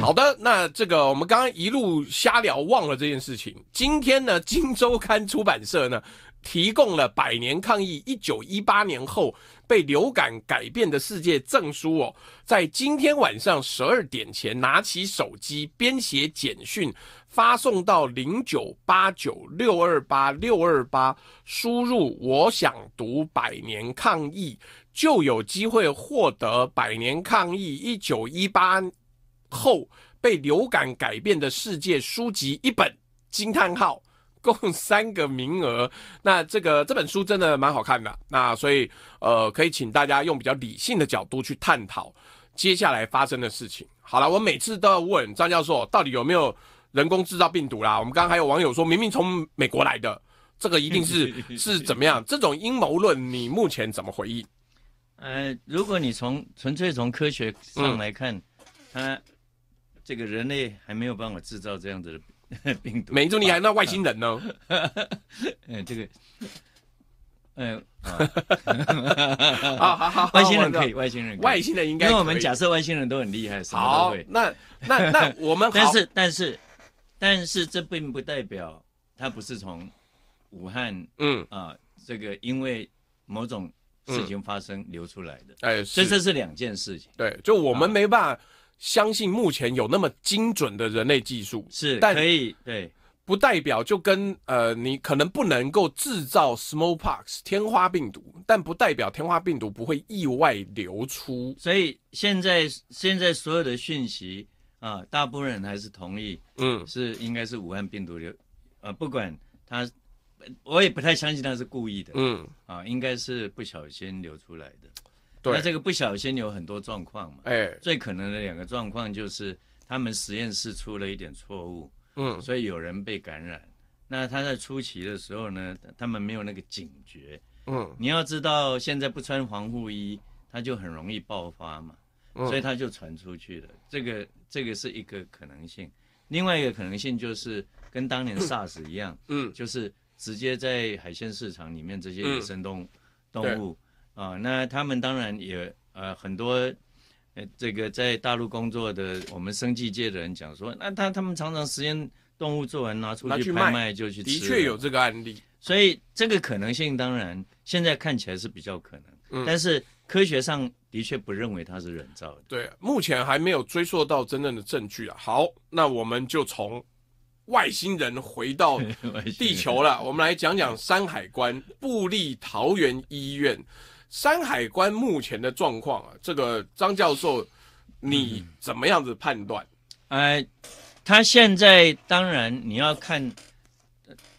好的，那这个我们刚刚一路瞎聊忘了这件事情。今天呢，《金周刊》出版社呢提供了《百年抗疫：一九一八年后被流感改变的世界》证书哦，在今天晚上十二点前，拿起手机编写简讯，发送到零九八九六二八六二八，输入“我想读百年抗疫”，就有机会获得《百年抗疫：一九一八》。后被流感改变的世界书籍一本，惊叹号，共三个名额。那这个这本书真的蛮好看的。那所以呃，可以请大家用比较理性的角度去探讨接下来发生的事情。好了，我每次都要问张教授，到底有没有人工制造病毒啦？我们刚刚还有网友说明明从美国来的，这个一定是 是怎么样？这种阴谋论，你目前怎么回应？呃，如果你从纯粹从科学上来看，嗯……这个人类还没有办法制造这样子的 病毒。没这么厉害，那外星人呢？嗯，这个，嗯，啊，好，好，外星人可以，外星人，外星人应该。因为我们假设外星人都很厉害，是吧？对。会。那那那我们。但是，但是，但是这并不代表它不是从武汉，嗯啊，这个因为某种事情发生流出来的。哎，这这是两件事情。对，就我们没办法。相信目前有那么精准的人类技术是，但可以对，不代表就跟呃，你可能不能够制造 smallpox 天花病毒，但不代表天花病毒不会意外流出。所以现在现在所有的讯息啊，大部分人还是同意，嗯，是应该是武汉病毒流，呃，不管他，我也不太相信他是故意的，嗯，啊，应该是不小心流出来的。那这个不小心有很多状况嘛，哎，最可能的两个状况就是他们实验室出了一点错误，嗯，所以有人被感染。那他在初期的时候呢，他们没有那个警觉，嗯，你要知道现在不穿防护衣，他就很容易爆发嘛，所以他就传出去了。这个这个是一个可能性，另外一个可能性就是跟当年 SARS 一样，嗯，就是直接在海鲜市场里面这些野生动物，动物。啊，那他们当然也呃很多，这个在大陆工作的我们生计界的人讲说，那他他们常常实验动物做完拿出去拍卖就去，的确有这个案例，所以这个可能性当然现在看起来是比较可能，但是科学上的确不认为它是人造的。对，目前还没有追溯到真正的证据啊。好，那我们就从外星人回到 地球了，我们来讲讲山海关布立桃园医院。山海关目前的状况啊，这个张教授，你怎么样子判断？哎，他现在当然你要看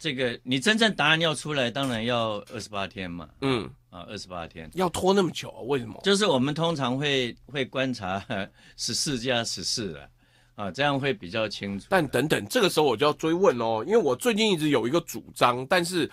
这个，你真正答案要出来，当然要二十八天嘛。嗯，啊，二十八天要拖那么久，啊，为什么？就是我们通常会会观察 十四加十四的，啊，这样会比较清楚。但等等，这个时候我就要追问喽，因为我最近一直有一个主张，但是。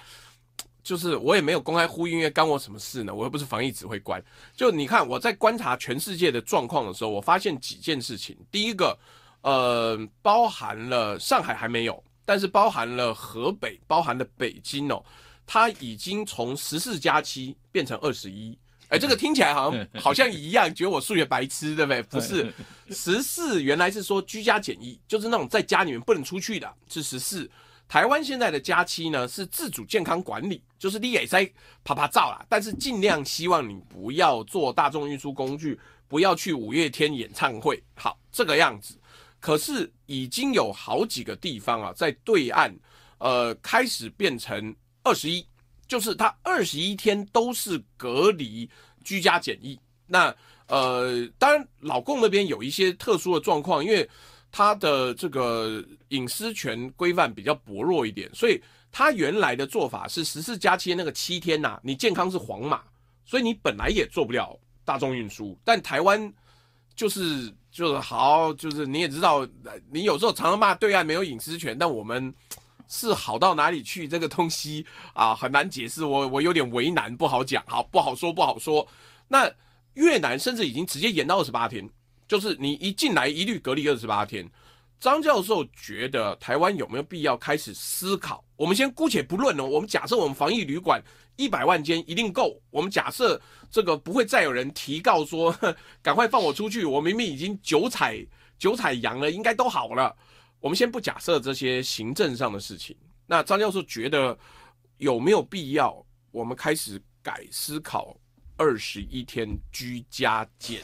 就是我也没有公开呼吁，因为干我什么事呢？我又不是防疫指挥官。就你看，我在观察全世界的状况的时候，我发现几件事情。第一个，呃，包含了上海还没有，但是包含了河北，包含了北京哦，它已经从十四加七变成二十一。哎，这个听起来好像 好像一样，觉得我数学白痴对不对？不是，十四原来是说居家检疫，就是那种在家里面不能出去的，是十四。台湾现在的假期呢是自主健康管理，就是你也在啪啪照啦，但是尽量希望你不要坐大众运输工具，不要去五月天演唱会，好这个样子。可是已经有好几个地方啊，在对岸，呃，开始变成二十一，就是他二十一天都是隔离居家检疫。那呃，当然老共那边有一些特殊的状况，因为。他的这个隐私权规范比较薄弱一点，所以他原来的做法是十四加七，那个七天呐，你健康是黄码，所以你本来也做不了大众运输。但台湾就是就是好，就是你也知道，你有时候常常骂对岸没有隐私权，但我们是好到哪里去？这个东西啊，很难解释，我我有点为难，不好讲，好不好说不好说。那越南甚至已经直接延到二十八天。就是你一进来一律隔离二十八天。张教授觉得台湾有没有必要开始思考？我们先姑且不论哦，我们假设我们防疫旅馆一百万间一定够。我们假设这个不会再有人提告说赶快放我出去，我明明已经九彩九彩阳了，应该都好了。我们先不假设这些行政上的事情。那张教授觉得有没有必要我们开始改思考二十一天居家检？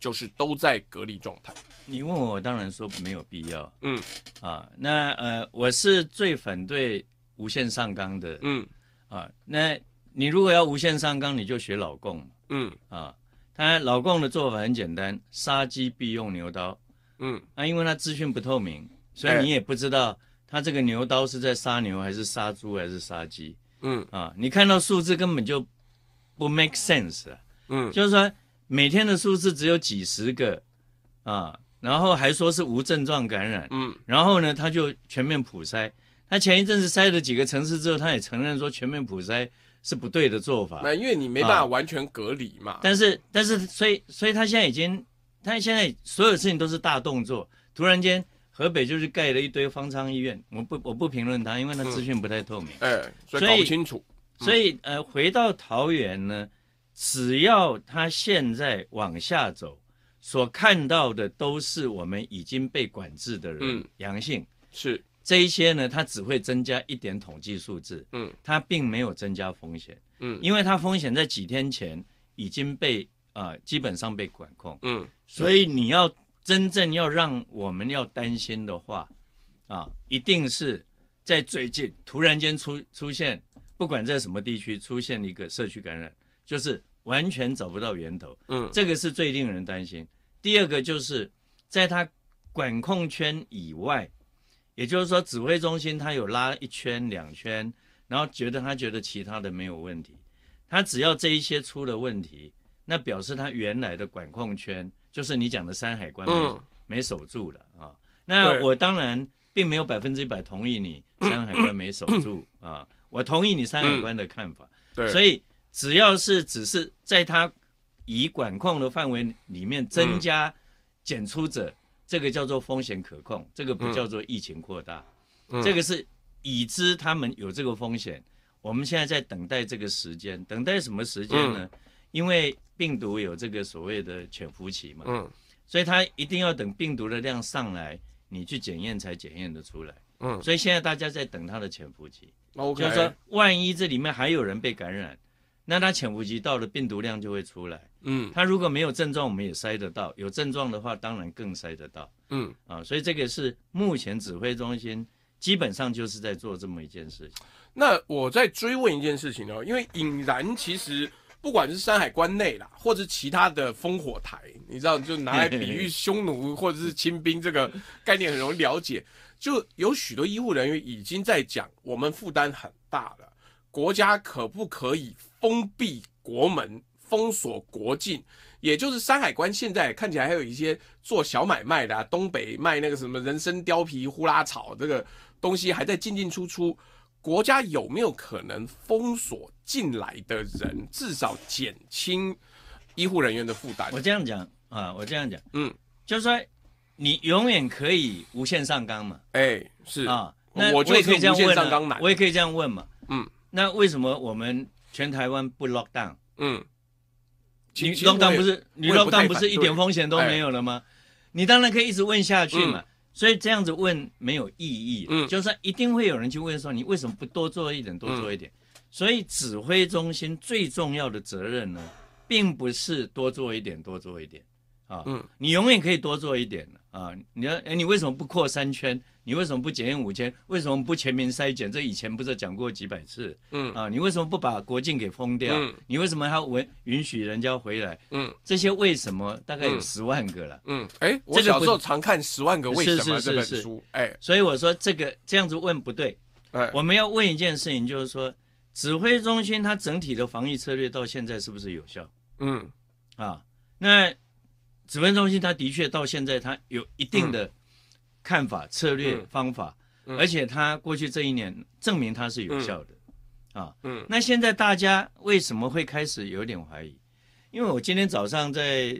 就是都在隔离状态。你问我，当然说没有必要。嗯啊，那呃，我是最反对无限上纲的。嗯啊，那你如果要无限上纲，你就学老共。嗯啊，他老共的做法很简单，杀鸡必用牛刀。嗯啊，因为他资讯不透明，所以你也不知道他这个牛刀是在杀牛还是杀猪还是杀鸡。嗯啊，你看到数字根本就不 make sense。嗯，就是说。每天的数字只有几十个，啊，然后还说是无症状感染，嗯，然后呢，他就全面普筛。他前一阵子筛了几个城市之后，他也承认说全面普筛是不对的做法。那因为你没办法完全隔离嘛。但是但是，所以所以他现在已经，他现在所有事情都是大动作。突然间，河北就是盖了一堆方舱医院。我不我不评论他，因为他资讯不太透明。哎，所以搞不清楚。所以呃，回到桃园呢？只要他现在往下走，所看到的都是我们已经被管制的人阳性，是这一些呢，它只会增加一点统计数字，嗯，它并没有增加风险，嗯，因为它风险在几天前已经被啊基本上被管控，嗯，所以你要真正要让我们要担心的话，啊，一定是在最近突然间出出现，不管在什么地区出现一个社区感染，就是。完全找不到源头，嗯，这个是最令人担心。第二个就是，在他管控圈以外，也就是说指挥中心他有拉一圈两圈，然后觉得他觉得其他的没有问题，他只要这一些出了问题，那表示他原来的管控圈就是你讲的山海关没没守住了啊。那我当然并没有百分之一百同意你山海关没守住 啊，我同意你山海关的看法，所以。只要是只是在它已管控的范围里面增加检出者，这个叫做风险可控，这个不叫做疫情扩大。嗯，这个是已知他们有这个风险，我们现在在等待这个时间，等待什么时间呢？因为病毒有这个所谓的潜伏期嘛，嗯，所以它一定要等病毒的量上来，你去检验才检验得出来。嗯，所以现在大家在等它的潜伏期，就是说万一这里面还有人被感染。那它潜伏期到了，病毒量就会出来，嗯，它如果没有症状，我们也筛得到；有症状的话，当然更筛得到，嗯啊，所以这个是目前指挥中心基本上就是在做这么一件事情。那我在追问一件事情哦，因为引燃其实不管是山海关内啦，或者是其他的烽火台，你知道，就拿来比喻匈奴或者是清兵这个概念很容易了解，就有许多医护人员已经在讲，我们负担很大了。国家可不可以封闭国门、封锁国境？也就是山海关现在看起来还有一些做小买卖的啊，东北卖那个什么人参、貂皮、呼啦草这个东西还在进进出出。国家有没有可能封锁进来的人，至少减轻医护人员的负担？我这样讲啊，我这样讲，嗯，就是说你永远可以无限上纲嘛，哎，是啊，那我也可以这样问，我也可以这样问嘛，嗯。那为什么我们全台湾不 lock down？嗯，你 lock down 不是你 lock down 不是一点风险都没有了吗？你当然可以一直问下去嘛，所以这样子问没有意义。嗯，就是一定会有人去问说，你为什么不多做一点，多做一点？所以指挥中心最重要的责任呢，并不是多做一点，多做一点啊。嗯，你永远可以多做一点啊。你要哎，你为什么不扩三圈？你为什么不检验五千？为什么不全民筛检？这以前不是讲过几百次？嗯啊，你为什么不把国境给封掉？你为什么还允允许人家回来？嗯，这些为什么大概有十万个了？嗯，哎，我小时候常看《十万个为什么》这本书，哎，所以我说这个这样子问不对。诶，我们要问一件事情，就是说指挥中心它整体的防疫策略到现在是不是有效？嗯啊，那指挥中心它的确到现在它有一定的。看法、策略、方法，而且他过去这一年证明他是有效的，啊，嗯。那现在大家为什么会开始有点怀疑？因为我今天早上在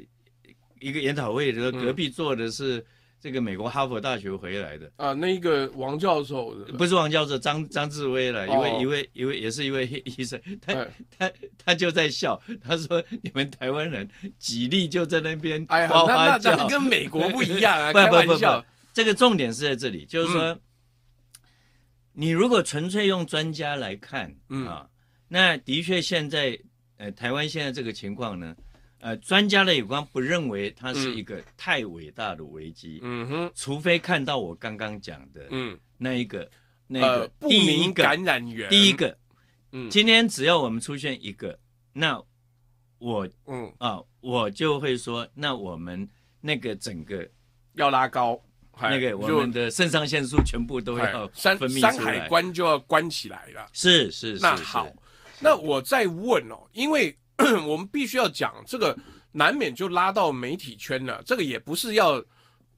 一个研讨会的时候，隔壁坐的是这个美国哈佛大学回来的啊，那个王教授不是王教授，张张志威了，一位一位一位也是一位医生，他他他就在笑，他说你们台湾人吉利就在那边，哎，那那咱跟美国不一样啊，不不不。这个重点是在这里，就是说，你如果纯粹用专家来看啊，那的确现在，呃，台湾现在这个情况呢，呃，专家的有关不认为它是一个太伟大的危机，嗯哼，除非看到我刚刚讲的，嗯，那一个那个不明感染源，第一个，嗯，今天只要我们出现一个，那我，嗯啊，我就会说，那我们那个整个要拉高。那个我们的肾上腺素全部都要分泌山海关就要关起来了。是是，那好，那我再问哦，因为 我们必须要讲这个，难免就拉到媒体圈了。这个也不是要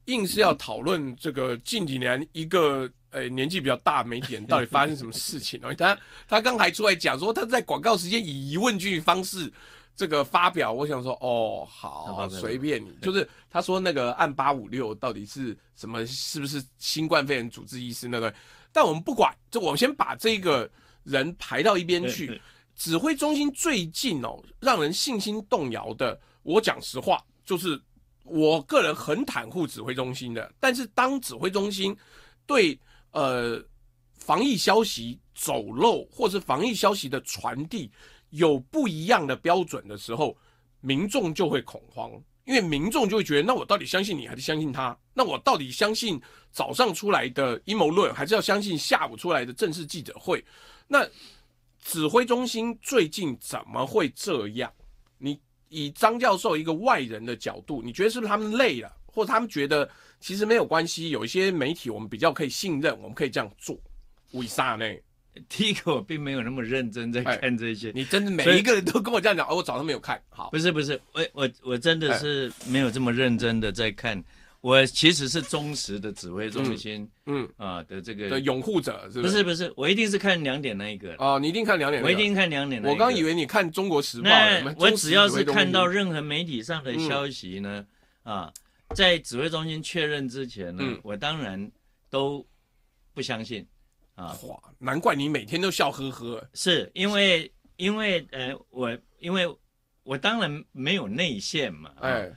硬是要讨论这个近几年一个呃年纪比较大媒体人到底发生什么事情哦，他他刚才出来讲说他在广告时间以疑问句方式。这个发表，我想说，哦，好，随便你。就是他说那个按八五六到底是什么？是不是新冠肺炎主治医师那个？但我们不管，就我们先把这个人排到一边去。指挥中心最近哦，让人信心动摇的，我讲实话，就是我个人很袒护指挥中心的。但是当指挥中心对呃防疫消息走漏，或是防疫消息的传递。有不一样的标准的时候，民众就会恐慌，因为民众就会觉得，那我到底相信你还是相信他？那我到底相信早上出来的阴谋论，还是要相信下午出来的正式记者会？那指挥中心最近怎么会这样？你以张教授一个外人的角度，你觉得是不是他们累了，或者他们觉得其实没有关系？有一些媒体我们比较可以信任，我们可以这样做，为啥呢？第一个我并没有那么认真在看这些，你真的每一个人都跟我这样讲，哦，我早上没有看好。不是不是，我我我真的是没有这么认真的在看，我其实是忠实的指挥中心，嗯啊的这个的拥护者是是不是不是，我一定是看两点那一个。哦，你一定看两点。我一定看两点。我刚以为你看中国时报。我只要是看到任何媒体上的消息呢，啊，在指挥中心确认之前呢，我当然都不相信。啊，哇！难怪你每天都笑呵呵，是因为因为呃，我因为我当然没有内线嘛，哎，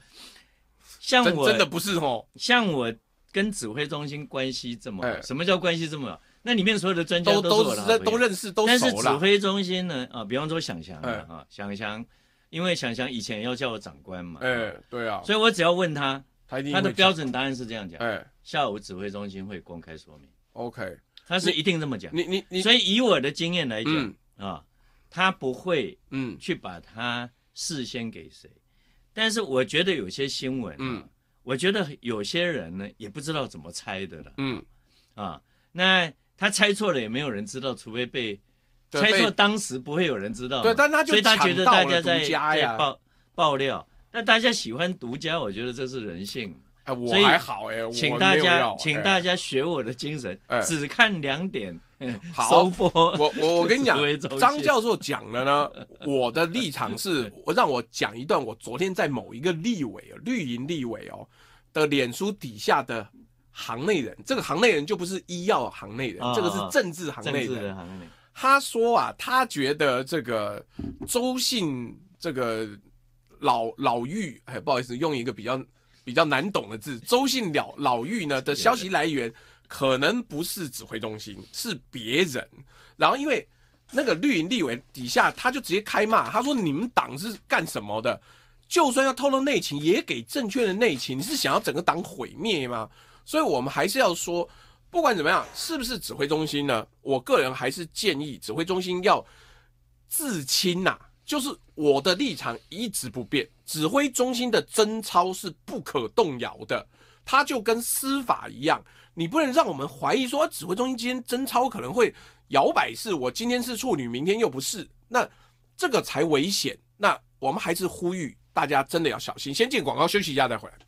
像我真的不是哦，像我跟指挥中心关系这么，什么叫关系这么那里面所有的专家都都都认识都但是指挥中心呢，啊，比方说想想啊，想想，因为想想以前要叫我长官嘛，哎，对啊，所以我只要问他，他他的标准答案是这样讲，哎，下午指挥中心会公开说明，OK。他是一定这么讲，你你你，所以以我的经验来讲啊，他不会嗯去把他事先给谁，但是我觉得有些新闻嗯，我觉得有些人呢也不知道怎么猜的了嗯啊，那他猜错了也没有人知道，除非被猜错当时不会有人知道对，但他就所以他觉得大家在在爆爆料，那大家喜欢独家，我觉得这是人性。哎，我还好哎，请大家，请大家学我的精神，只看两点。好，我我我跟你讲，张教授讲了呢。我的立场是，让我讲一段。我昨天在某一个立委，绿营立委哦的脸书底下的行内人，这个行内人就不是医药行内人，这个是政治行内人。他说啊，他觉得这个周姓这个老老玉，哎，不好意思，用一个比较。比较难懂的字，周姓了老玉呢的消息来源可能不是指挥中心，是别人。然后因为那个绿营立委底下，他就直接开骂，他说：“你们党是干什么的？就算要透露内情，也给正确的内情。你是想要整个党毁灭吗？”所以，我们还是要说，不管怎么样，是不是指挥中心呢？我个人还是建议指挥中心要自清呐。就是我的立场一直不变，指挥中心的贞操是不可动摇的，它就跟司法一样，你不能让我们怀疑说指挥中心今天贞操可能会摇摆，是我今天是处女，明天又不是，那这个才危险。那我们还是呼吁大家真的要小心，先进广告休息一下再回来